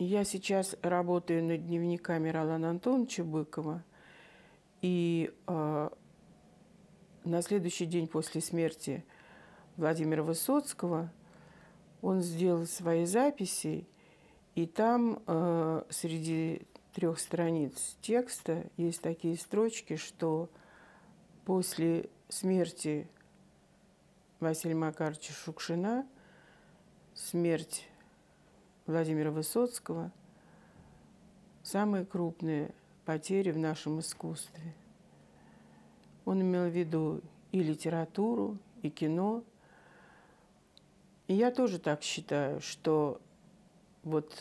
Я сейчас работаю над дневниками Ролана Антоновича Быкова. И э, на следующий день после смерти Владимира Высоцкого он сделал свои записи, и там э, среди трех страниц текста есть такие строчки, что после смерти Василия Макаровича Шукшина смерть Владимира Высоцкого самые крупные потери в нашем искусстве. Он имел в виду и литературу, и кино. И я тоже так считаю, что вот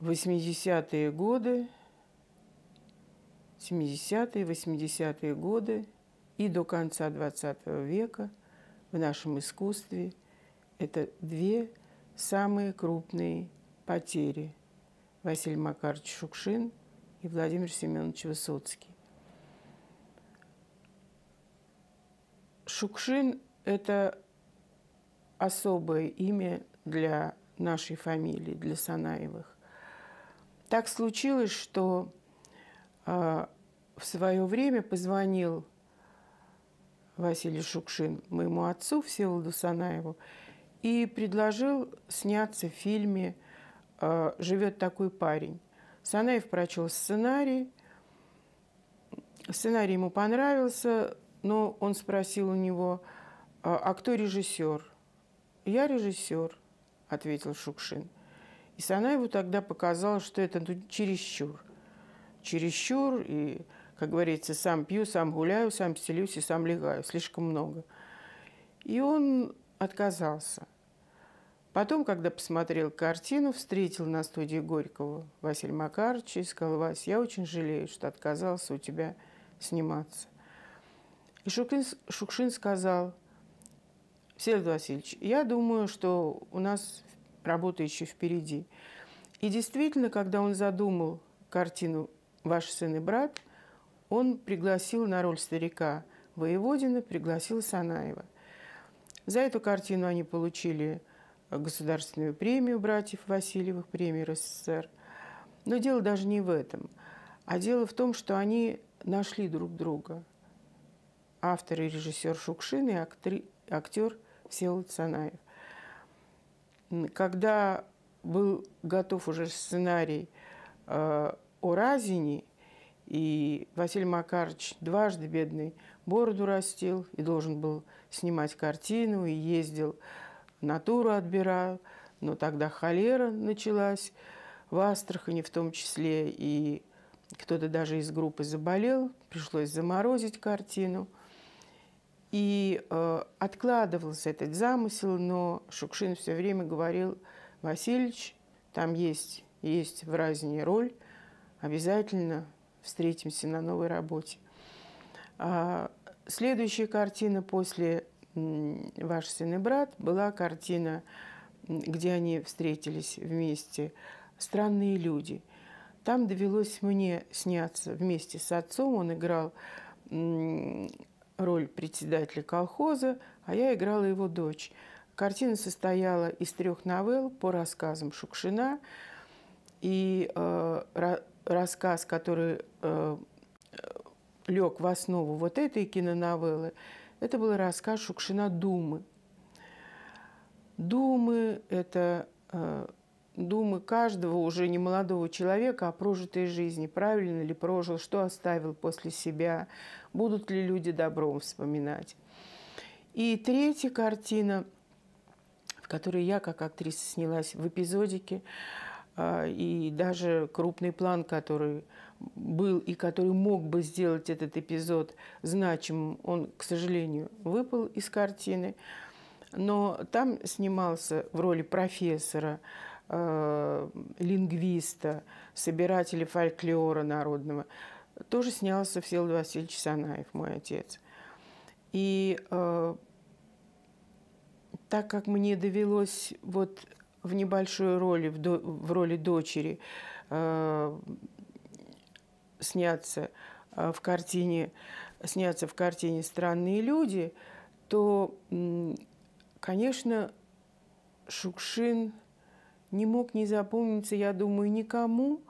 80-е годы, 70-е, 80-е годы и до конца 20 века в нашем искусстве – это две самые крупные потери – Василий Макарович Шукшин и Владимир Семенович Высоцкий. Шукшин – это особое имя для нашей фамилии, для Санаевых. Так случилось, что э, в свое время позвонил Василий Шукшин моему отцу Всеволоду Санаеву и предложил сняться в фильме э, «Живет такой парень». Санаев прочел сценарий. Сценарий ему понравился, но он спросил у него, а, а кто режиссер? Я режиссер, ответил Шукшин. И Санаеву тогда показал, что это ну, чересчур. Чересчур, и, как говорится, сам пью, сам гуляю, сам стелюсь и сам легаю. Слишком много. И он отказался – Потом, когда посмотрел картину, встретил на студии Горького Василия Макарович и сказал, Вась, я очень жалею, что отказался у тебя сниматься. И Шукшин, Шукшин сказал, Всеволод Васильевич, я думаю, что у нас работа еще впереди. И действительно, когда он задумал картину «Ваш сын и брат», он пригласил на роль старика Воеводина, пригласил Санаева. За эту картину они получили государственную премию братьев Васильевых, премию РСФСР. Но дело даже не в этом, а дело в том, что они нашли друг друга. Автор и режиссер Шукшин и актер Всеволод Санаев. Когда был готов уже сценарий э, о Разине, и Василий Макарович дважды бедный бороду растил и должен был снимать картину, и ездил э, натуру отбирал. Но тогда холера началась в Астрахани в том числе, и кто-то даже из группы заболел, пришлось заморозить картину. И э, откладывался этот замысел, но Шукшин все время говорил, Васильевич, там есть, есть в разне роль, обязательно встретимся на новой работе. А следующая картина после ваш сын и брат была картина, где они встретились вместе. Странные люди. Там довелось мне сняться вместе с отцом. Он играл роль председателя колхоза, а я играла его дочь. Картина состояла из трех новелл по рассказам Шукшина. И э, рассказ, который э, лег в основу вот этой киноновеллы, это был рассказ Шукшина «Думы». Думы – это э, думы каждого уже не молодого человека о прожитой жизни. Правильно ли прожил, что оставил после себя, будут ли люди добром вспоминать. И третья картина, в которой я как актриса снялась в эпизодике, а, и даже крупный план, который был и который мог бы сделать этот эпизод значимым, он, к сожалению, выпал из картины. Но там снимался в роли профессора, э, лингвиста, собирателя фольклора народного. Тоже снялся Всеволод Васильевич Санаев, мой отец. И э, так как мне довелось вот в небольшую роль в, до, в роли дочери э, сняться э, в картине, сняться в картине «Странные люди», то, конечно, Шукшин не мог не запомниться, я думаю, никому,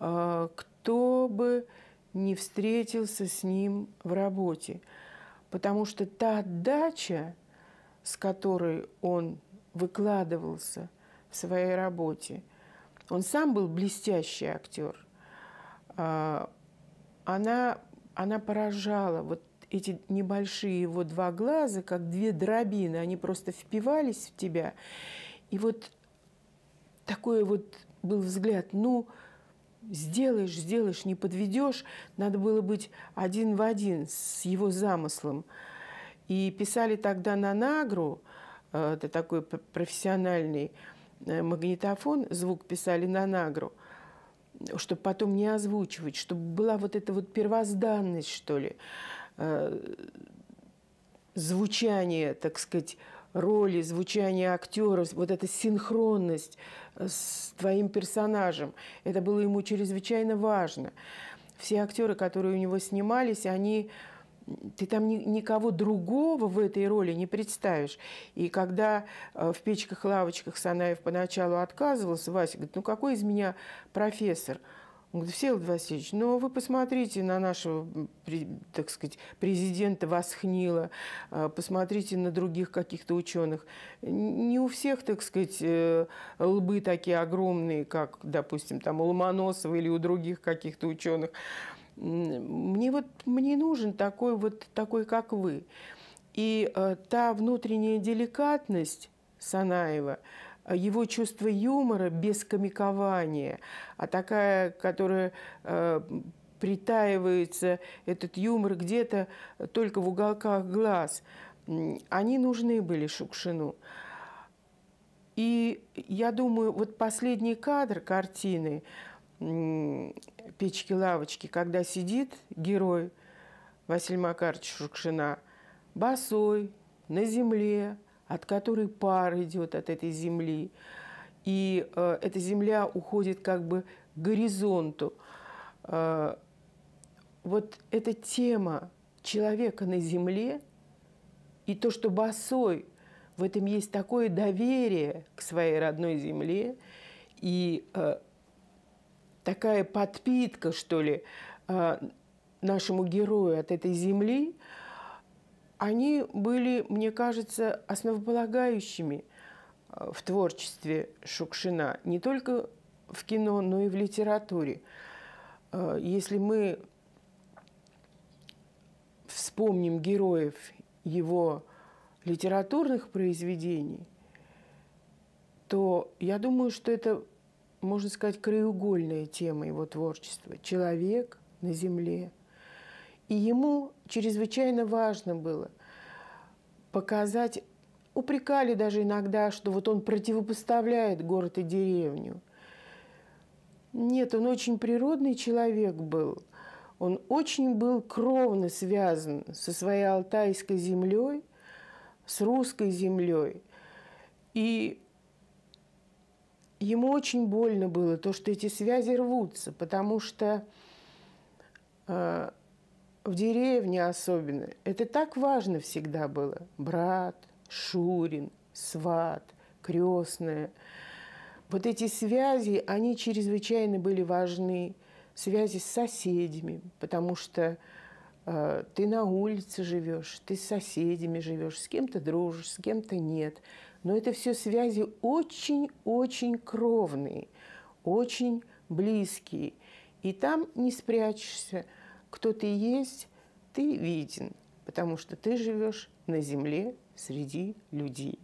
э, кто бы не встретился с ним в работе. Потому что та отдача, с которой он выкладывался – в своей работе. Он сам был блестящий актер. А, она, она поражала. Вот эти небольшие его два глаза, как две дробины, они просто впивались в тебя. И вот такой вот был взгляд, ну, сделаешь, сделаешь, не подведешь. Надо было быть один в один с его замыслом. И писали тогда на Нагру, э, это такой профессиональный Э, магнитофон, звук писали на нагру, чтобы потом не озвучивать, чтобы была вот эта вот первозданность, что ли, э, звучание, так сказать, роли, звучание актера, вот эта синхронность э, с твоим персонажем. Это было ему чрезвычайно важно. Все актеры, которые у него снимались, они ты там ни, никого другого в этой роли не представишь. И когда э, в печках-лавочках Санаев поначалу отказывался, Вася говорит, ну какой из меня профессор? Он говорит, Всеволод Васильевич, ну вы посмотрите на нашего, так сказать, президента Восхнила, э, посмотрите на других каких-то ученых. Не у всех, так сказать, э, лбы такие огромные, как, допустим, там у Ломоносова или у других каких-то ученых. Мне вот мне нужен такой вот такой, как вы. И э, та внутренняя деликатность Санаева, э, его чувство юмора без комикования, а такая, которая э, притаивается, этот юмор где-то только в уголках глаз, они нужны были Шукшину. И я думаю, вот последний кадр картины, печки-лавочки, когда сидит герой Василий Макарович Шукшина босой на земле, от которой пар идет от этой земли. И э, эта земля уходит как бы к горизонту. Э, вот эта тема человека на земле и то, что босой, в этом есть такое доверие к своей родной земле и э, такая подпитка, что ли, э, нашему герою от этой земли, они были, мне кажется, основополагающими э, в творчестве Шукшина, не только в кино, но и в литературе. Э, если мы вспомним героев его литературных произведений, то я думаю, что это можно сказать, краеугольная тема его творчества. Человек на земле. И ему чрезвычайно важно было показать, упрекали даже иногда, что вот он противопоставляет город и деревню. Нет, он очень природный человек был. Он очень был кровно связан со своей алтайской землей, с русской землей. И ему очень больно было то, что эти связи рвутся, потому что э, в деревне особенно это так важно всегда было. Брат, Шурин, сват, крестная. Вот эти связи, они чрезвычайно были важны. Связи с соседями, потому что Э, ты на улице живешь, ты с соседями живешь, с кем-то дружишь, с кем-то нет. Но это все связи очень-очень кровные, очень близкие. И там не спрячешься. Кто ты есть, ты виден, потому что ты живешь на земле среди людей.